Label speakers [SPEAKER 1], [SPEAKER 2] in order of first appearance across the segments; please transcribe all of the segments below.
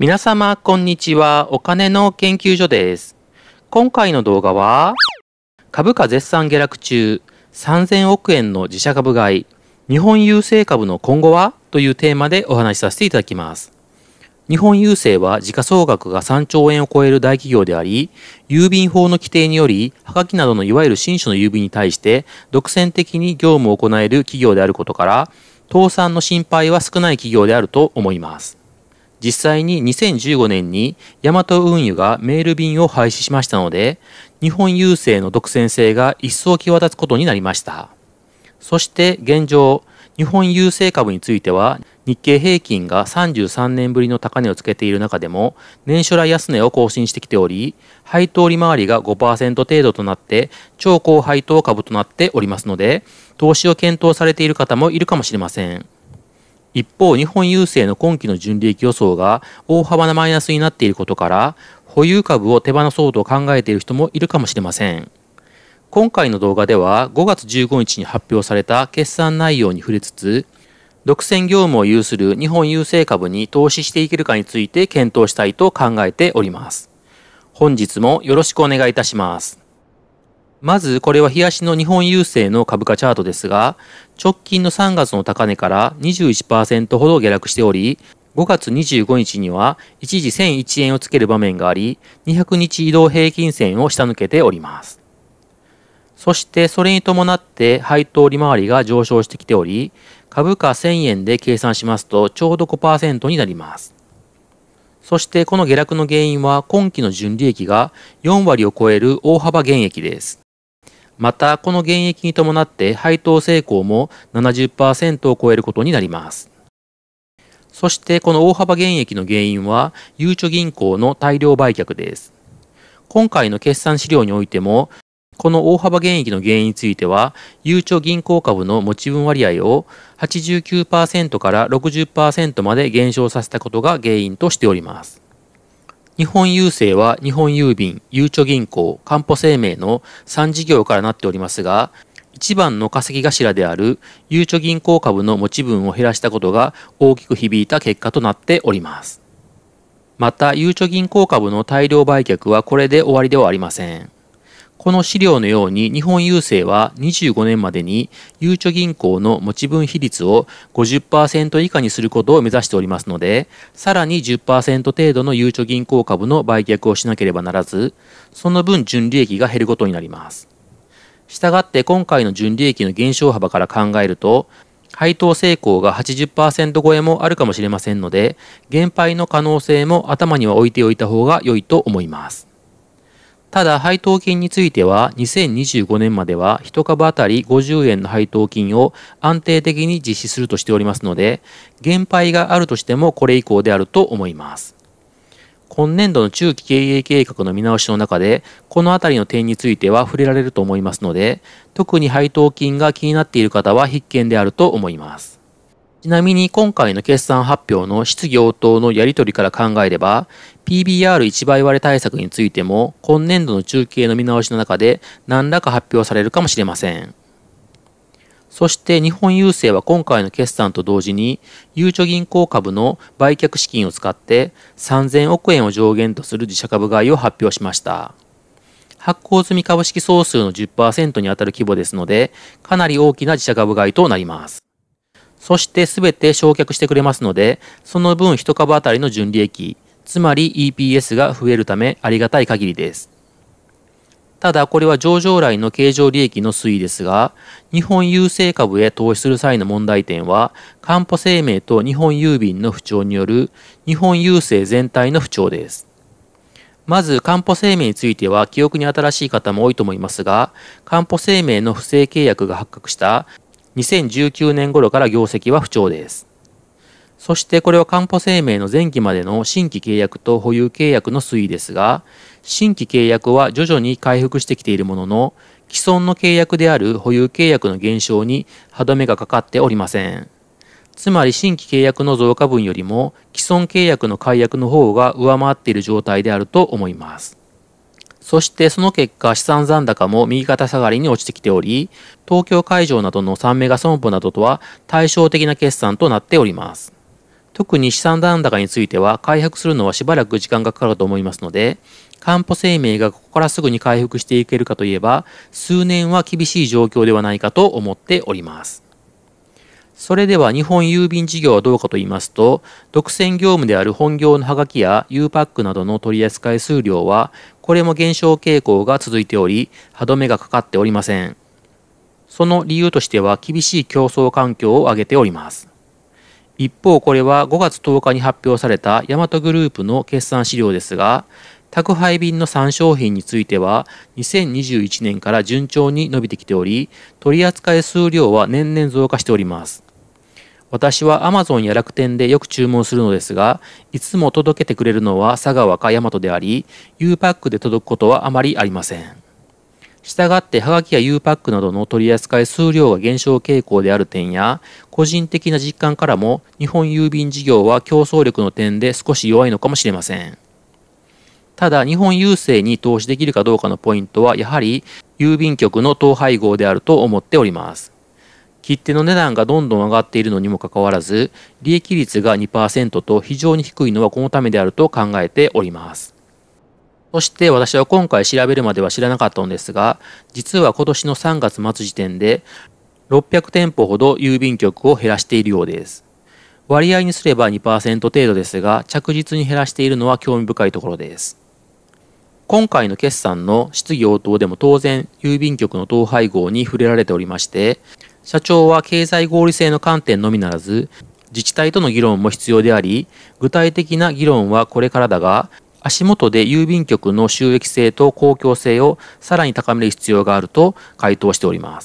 [SPEAKER 1] 皆様、こんにちは。お金の研究所です。今回の動画は、株価絶賛下落中、3000億円の自社株買い、日本郵政株の今後はというテーマでお話しさせていただきます。日本郵政は時価総額が3兆円を超える大企業であり、郵便法の規定により、はがきなどのいわゆる新種の郵便に対して独占的に業務を行える企業であることから、倒産の心配は少ない企業であると思います。実際に2015年にヤマト運輸がメール便を廃止しましたので、日本郵政の独占性が一層際立つことになりました。そして現状、日本郵政株については日経平均が33年ぶりの高値をつけている中でも年初来安値を更新してきており配当利回りが5%程度となって超高配当株となっておりますので投資を検討されている方もいるかもしれません。一方、日本郵政の今期の純利益予想が大幅なマイナスになっていることから、保有株を手放そうと考えている人もいるかもしれません。今回の動画では5月15日に発表された決算内容に触れつつ、独占業務を有する日本郵政株に投資していけるかについて検討したいと考えております。本日もよろしくお願いいたします。まず、これは冷やしの日本郵政の株価チャートですが、直近の3月の高値から21%ほど下落しており、5月25日には一時1001円をつける場面があり、200日移動平均線を下抜けております。そしてそれに伴って配当利回りが上昇してきており、株価1000円で計算しますとちょうど5%になります。そしてこの下落の原因は今期の純利益が4割を超える大幅減益です。また、この減益に伴って配当成功も70%を超えることになります。そして、この大幅減益の原因は、ゆうちょ銀行の大量売却です。今回の決算資料においても、この大幅減益の原因については、ゆうちょ銀行株の持ち分割合を89%から60%まで減少させたことが原因としております。日本郵政は日本郵便、ゆうちょ銀行、かんぽ生命の3事業からなっておりますが、一番の稼ぎ頭であるゆうちょ銀行株の持ち分を減らしたことが大きく響いた結果となっております。また、ゆうちょ銀行株の大量売却はこれで終わりではありません。この資料のように日本郵政は25年までにゆうちょ銀行の持ち分比率を50%以下にすることを目指しておりますので、さらに10%程度のゆうちょ銀行株の売却をしなければならず、その分純利益が減ることになります。したがって今回の純利益の減少幅から考えると、配当成功が80%超えもあるかもしれませんので、減配の可能性も頭には置いておいた方が良いと思います。ただ、配当金については、2025年までは1株当たり50円の配当金を安定的に実施するとしておりますので、減配があるとしてもこれ以降であると思います。今年度の中期経営計画の見直しの中で、このあたりの点については触れられると思いますので、特に配当金が気になっている方は必見であると思います。ちなみに今回の決算発表の質疑応答のやり取りから考えれば、p b r 一倍割れ対策についても今年度の中継の見直しの中で何らか発表されるかもしれません。そして日本郵政は今回の決算と同時に、ゆうちょ銀行株の売却資金を使って3000億円を上限とする自社株買いを発表しました。発行済み株式総数の10%に当たる規模ですので、かなり大きな自社株買いとなります。そしてすべて焼却してくれますので、その分一株当たりの純利益、つまり EPS が増えるためありがたい限りです。ただこれは上場来の経常利益の推移ですが、日本郵政株へ投資する際の問題点は、んぽ生命と日本郵便の不調による日本郵政全体の不調です。まず、んぽ生命については記憶に新しい方も多いと思いますが、んぽ生命の不正契約が発覚した2019年頃から業績は不調です。そしてこれは官保生命の前期までの新規契約と保有契約の推移ですが、新規契約は徐々に回復してきているものの、既存の契約である保有契約の減少に歯止めがかかっておりません。つまり新規契約の増加分よりも既存契約の解約の方が上回っている状態であると思います。そしてその結果資産残高も右肩下がりに落ちてきており、東京会場などの3メガ損保などとは対照的な決算となっております。特に資産残高については回復するのはしばらく時間がかかると思いますので、かんぽ生命がここからすぐに回復していけるかといえば、数年は厳しい状況ではないかと思っております。それでは日本郵便事業はどうかと言いますと、独占業務である本業のハガキや U パックなどの取扱数量は、これも減少傾向が続いており、歯止めがかかっておりません。その理由としては厳しい競争環境を挙げております。一方、これは5月10日に発表されたヤマトグループの決算資料ですが、宅配便の3商品については、2021年から順調に伸びてきており、取扱数量は年々増加しております。私は Amazon や楽天でよく注文するのですが、いつも届けてくれるのは佐川かヤマトであり、U パックで届くことはあまりありません。したがってハガキや U パックなどの取り扱い数量が減少傾向である点や、個人的な実感からも日本郵便事業は競争力の点で少し弱いのかもしれません。ただ、日本郵政に投資できるかどうかのポイントは、やはり郵便局の統廃合であると思っております。切手の値段がどんどん上がっているのにもかかわらず、利益率が2%と非常に低いのはこのためであると考えております。そして私は今回調べるまでは知らなかったのですが、実は今年の3月末時点で、600店舗ほど郵便局を減らしているようです。割合にすれば2%程度ですが、着実に減らしているのは興味深いところです。今回の決算の質疑応答でも当然、郵便局の統廃合に触れられておりまして、社長は経済合理性の観点のみならず、自治体との議論も必要であり、具体的な議論はこれからだが、足元で郵便局の収益性と公共性をさらに高める必要があると回答しております。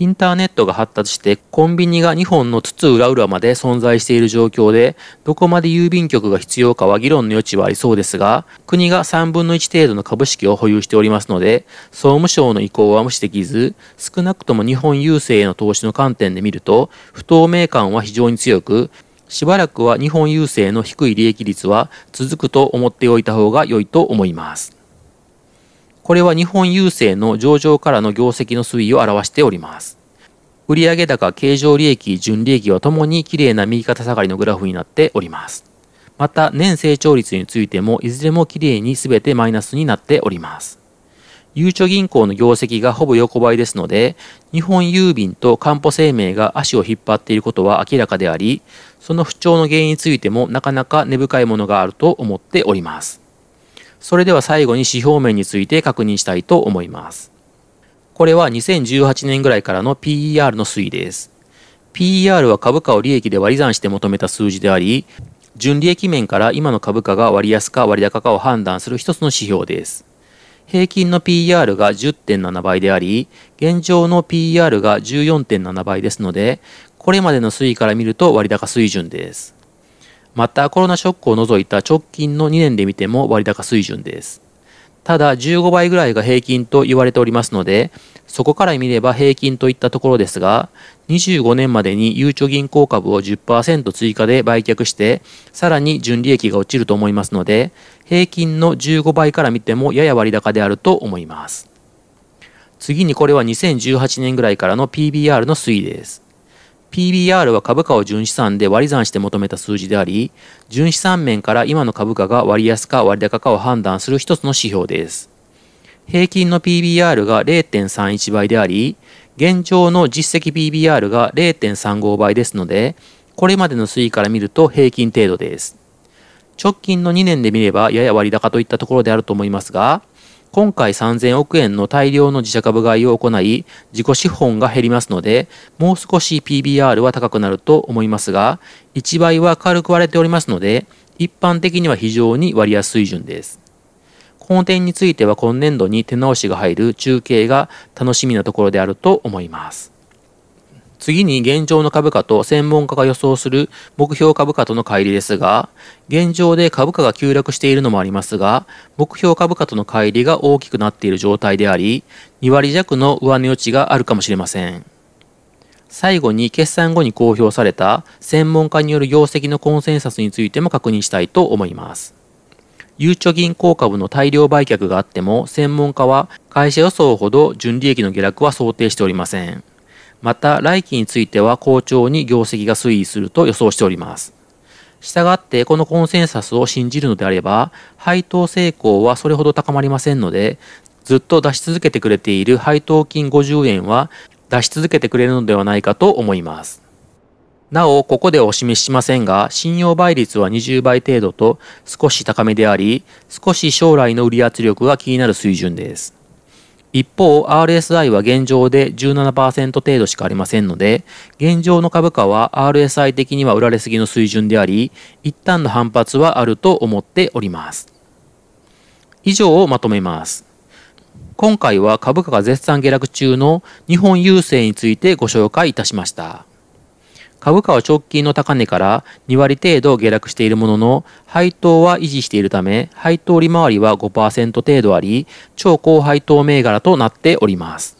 [SPEAKER 1] インターネットが発達してコンビニが2本の筒裏裏々まで存在している状況で、どこまで郵便局が必要かは議論の余地はありそうですが、国が3分の1程度の株式を保有しておりますので、総務省の意向は無視できず、少なくとも日本郵政への投資の観点で見ると、不透明感は非常に強く、しばらくは日本郵政の低い利益率は続くと思っておいた方が良いと思います。これは日本郵政の上場からの業績の推移を表しております。売上高、経常利益、純利益はともに綺麗な右肩下がりのグラフになっております。また、年成長率についても、いずれも綺麗に全てマイナスになっております。ゆうちょ銀行の業績がほぼ横ばいですので、日本郵便と官保生命が足を引っ張っていることは明らかであり、その不調の原因についてもなかなか根深いものがあると思っております。それでは最後に指標面について確認したいと思います。これは2018年ぐらいからの PER の推移です。PER は株価を利益で割り算して求めた数字であり、純利益面から今の株価が割安か割高かを判断する一つの指標です。平均の PER が10.7倍であり、現状の PER が14.7倍ですので、これまでの推移から見ると割高水準です。またコロナショックを除いた直近の2年で見ても割高水準です。ただ15倍ぐらいが平均と言われておりますので、そこから見れば平均といったところですが、25年までにゆうちょ銀行株を10%追加で売却して、さらに純利益が落ちると思いますので、平均の15倍から見てもやや割高であると思います。次にこれは2018年ぐらいからの PBR の推移です。PBR は株価を純資産で割り算して求めた数字であり、純資産面から今の株価が割安か割高かを判断する一つの指標です。平均の PBR が0.31倍であり、現状の実績 PBR が0.35倍ですので、これまでの推移から見ると平均程度です。直近の2年で見ればやや割高といったところであると思いますが、今回3000億円の大量の自社株買いを行い、自己資本が減りますので、もう少し PBR は高くなると思いますが、1倍は軽く割れておりますので、一般的には非常に割安水準です。この点については今年度に手直しが入る中継が楽しみなところであると思います。次に現状の株価と専門家が予想する目標株価との乖離ですが、現状で株価が急落しているのもありますが、目標株価との乖離が大きくなっている状態であり、2割弱の上値余地があるかもしれません。最後に決算後に公表された専門家による業績のコンセンサスについても確認したいと思います。ゆうちょ銀行株の大量売却があっても、専門家は会社予想ほど純利益の下落は想定しておりません。また来期については好調に業績が推移すると予想しております。したがってこのコンセンサスを信じるのであれば、配当成功はそれほど高まりませんので、ずっと出し続けてくれている配当金50円は出し続けてくれるのではないかと思います。なお、ここでお示ししませんが、信用倍率は20倍程度と少し高めであり、少し将来の売り圧力が気になる水準です。一方、RSI は現状で17%程度しかありませんので、現状の株価は RSI 的には売られすぎの水準であり、一旦の反発はあると思っております。以上をまとめます。今回は株価が絶賛下落中の日本郵政についてご紹介いたしました。株価は直近の高値から2割程度下落しているものの、配当は維持しているため、配当利回りは5%程度あり、超高配当銘柄となっております。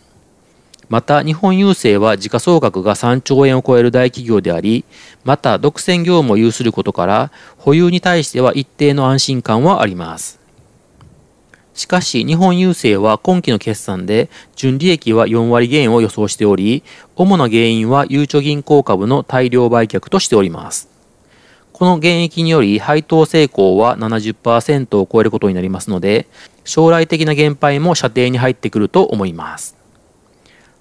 [SPEAKER 1] また、日本郵政は時価総額が3兆円を超える大企業であり、また、独占業務を有することから、保有に対しては一定の安心感はあります。しかし、日本郵政は今期の決算で、純利益は4割減を予想しており、主な原因はゆうちょ銀行株の大量売却としております。この減益により配当成功は70%を超えることになりますので、将来的な減配も射程に入ってくると思います。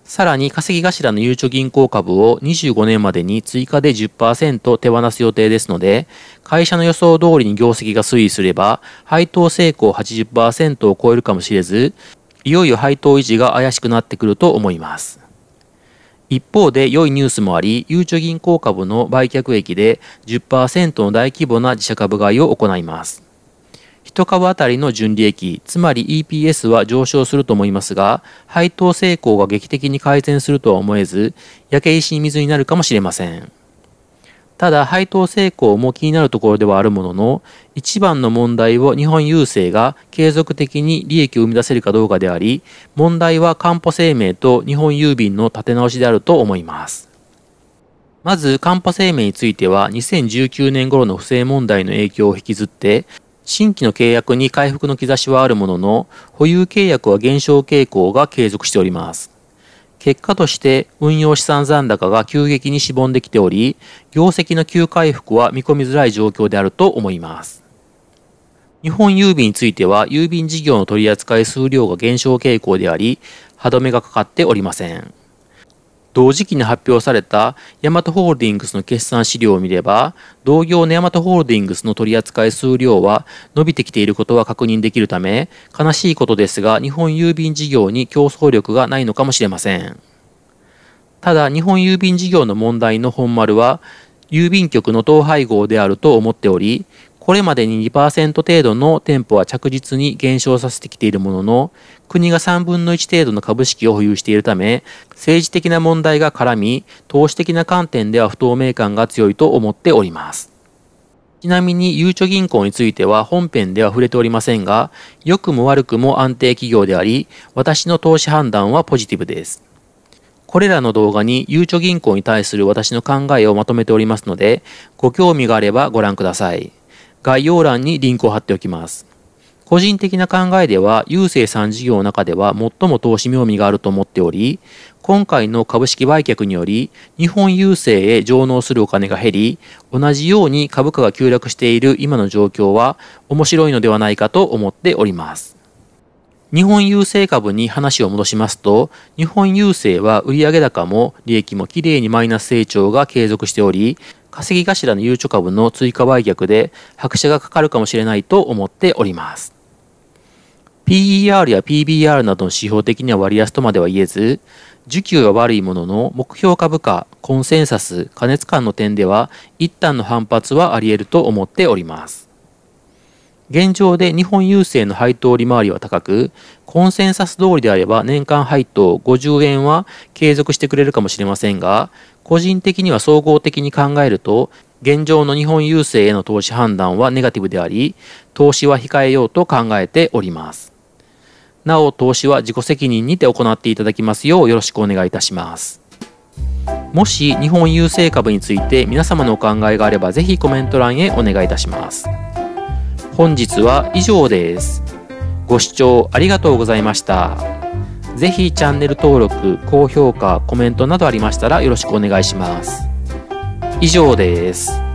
[SPEAKER 1] さらに稼ぎ頭のゆうちょ銀行株を25年までに追加で10%手放す予定ですので、会社の予想通りに業績が推移すれば、配当成功80%を超えるかもしれず、いよいよ配当維持が怪しくなってくると思います。一方で良いニュースもあり、ゆうちょ銀行株の売却益で10%の大規模な自社株買いを行います。1株当たりの純利益、つまり EPS は上昇すると思いますが、配当成功が劇的に改善するとは思えず、焼け石に水になるかもしれません。ただ、配当成功も気になるところではあるものの、一番の問題を日本郵政が継続的に利益を生み出せるかどうかであり、問題はカンぽ生命と日本郵便の立て直しであると思います。まず、カンパ生命については2019年頃の不正問題の影響を引きずって、新規の契約に回復の兆しはあるものの、保有契約は減少傾向が継続しております。結果として運用資産残高が急激にしぼんできており、業績の急回復は見込みづらい状況であると思います。日本郵便については、郵便事業の取扱い数量が減少傾向であり、歯止めがかかっておりません。同時期に発表されたヤマトホールディングスの決算資料を見れば、同業のヤマトホールディングスの取扱数量は伸びてきていることは確認できるため、悲しいことですが、日本郵便事業に競争力がないのかもしれません。ただ、日本郵便事業の問題の本丸は、郵便局の統廃合であると思っており、これまでに2%程度の店舗は着実に減少させてきているものの、国が3分の1程度の株式を保有しているため、政治的な問題が絡み、投資的な観点では不透明感が強いと思っております。ちなみに、ゆうちょ銀行については本編では触れておりませんが、良くも悪くも安定企業であり、私の投資判断はポジティブです。これらの動画にゆうちょ銀行に対する私の考えをまとめておりますので、ご興味があればご覧ください。概要欄にリンクを貼っておきます。個人的な考えでは、郵政3事業の中では最も投資妙味があると思っており、今回の株式売却により、日本郵政へ上納するお金が減り、同じように株価が急落している今の状況は面白いのではないかと思っております。日本郵政株に話を戻しますと、日本郵政は売上高も利益もきれいにマイナス成長が継続しており、稼ぎ頭のゆうちょ株の追加売却で拍車がかかるかもしれないと思っております。PER や PBR などの指標的には割安とまでは言えず、需給は悪いものの目標株価、コンセンサス、過熱感の点では一旦の反発はあり得ると思っております。現状で日本郵政の配当利回りは高く、コンセンサス通りであれば年間配当50円は継続してくれるかもしれませんが、個人的には総合的に考えると、現状の日本郵政への投資判断はネガティブであり、投資は控えようと考えております。なお、投資は自己責任にて行っていただきますようよろしくお願いいたします。もし日本郵政株について皆様のお考えがあればぜひコメント欄へお願いいたします。本日は以上です。ご視聴ありがとうございました。ぜひチャンネル登録、高評価、コメントなどありましたらよろしくお願いします。以上です。